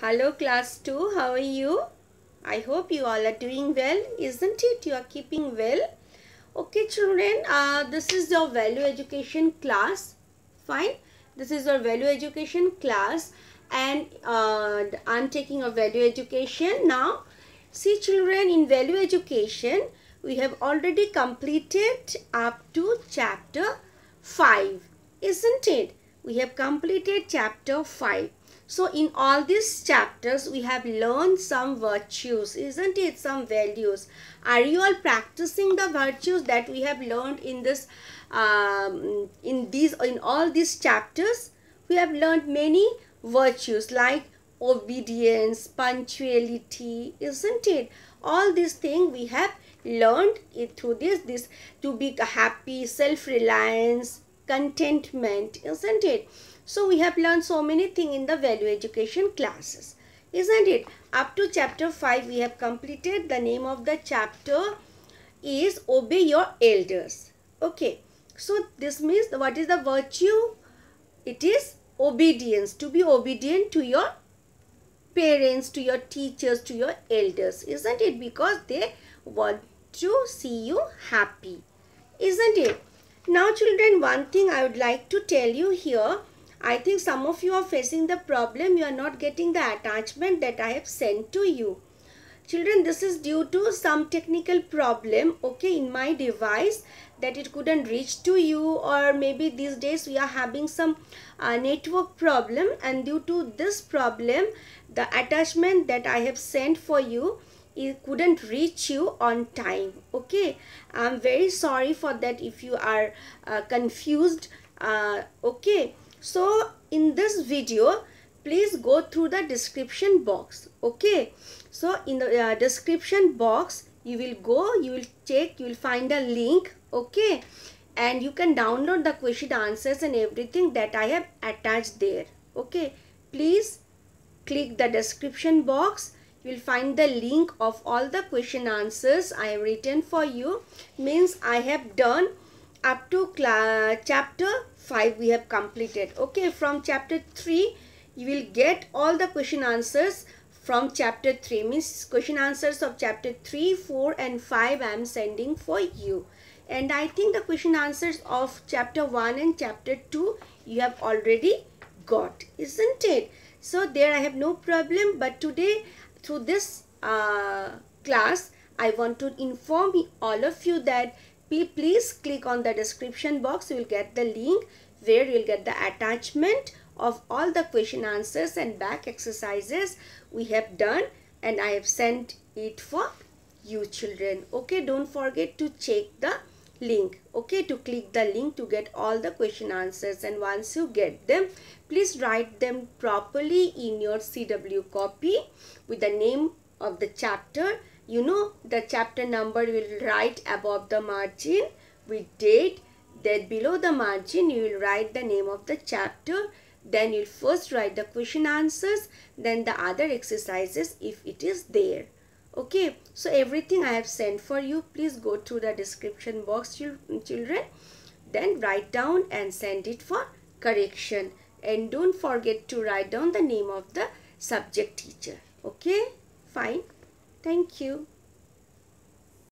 Hello class 2, how are you? I hope you all are doing well, isn't it? You are keeping well. Okay children, uh, this is your value education class. Fine. This is your value education class and uh, I'm taking a value education. Now, see children, in value education, we have already completed up to chapter 5, isn't it? We have completed chapter 5 so in all these chapters, we have learned some virtues, isn't it? Some values. Are you all practicing the virtues that we have learned in this, um, in these, in all these chapters? We have learned many virtues like obedience, punctuality, isn't it? All these things we have learned it through this, this to be happy, self-reliance, contentment, isn't it? So we have learned so many things in the value education classes, isn't it? Up to chapter 5 we have completed. The name of the chapter is Obey Your Elders. Okay, so this means what is the virtue? It is obedience, to be obedient to your parents, to your teachers, to your elders, isn't it? Because they want to see you happy, isn't it? Now children, one thing I would like to tell you here. I think some of you are facing the problem. You are not getting the attachment that I have sent to you. Children, this is due to some technical problem, okay, in my device that it couldn't reach to you or maybe these days we are having some uh, network problem and due to this problem, the attachment that I have sent for you it couldn't reach you on time okay i'm very sorry for that if you are uh, confused uh, okay so in this video please go through the description box okay so in the uh, description box you will go you will check you will find a link okay and you can download the question answers and everything that i have attached there okay please click the description box you will find the link of all the question answers I have written for you means I have done up to chapter 5 we have completed okay from chapter 3 you will get all the question answers from chapter 3 means question answers of chapter 3 4 and 5 I am sending for you and I think the question answers of chapter 1 and chapter 2 you have already got isn't it so there I have no problem but today through this uh, class, I want to inform all of you that please click on the description box. You will get the link where you will get the attachment of all the question answers and back exercises we have done and I have sent it for you children. Okay, don't forget to check the link okay to click the link to get all the question answers and once you get them please write them properly in your cw copy with the name of the chapter you know the chapter number will write above the margin with date then below the margin you will write the name of the chapter then you'll first write the question answers then the other exercises if it is there okay so everything i have sent for you please go to the description box children then write down and send it for correction and don't forget to write down the name of the subject teacher okay fine thank you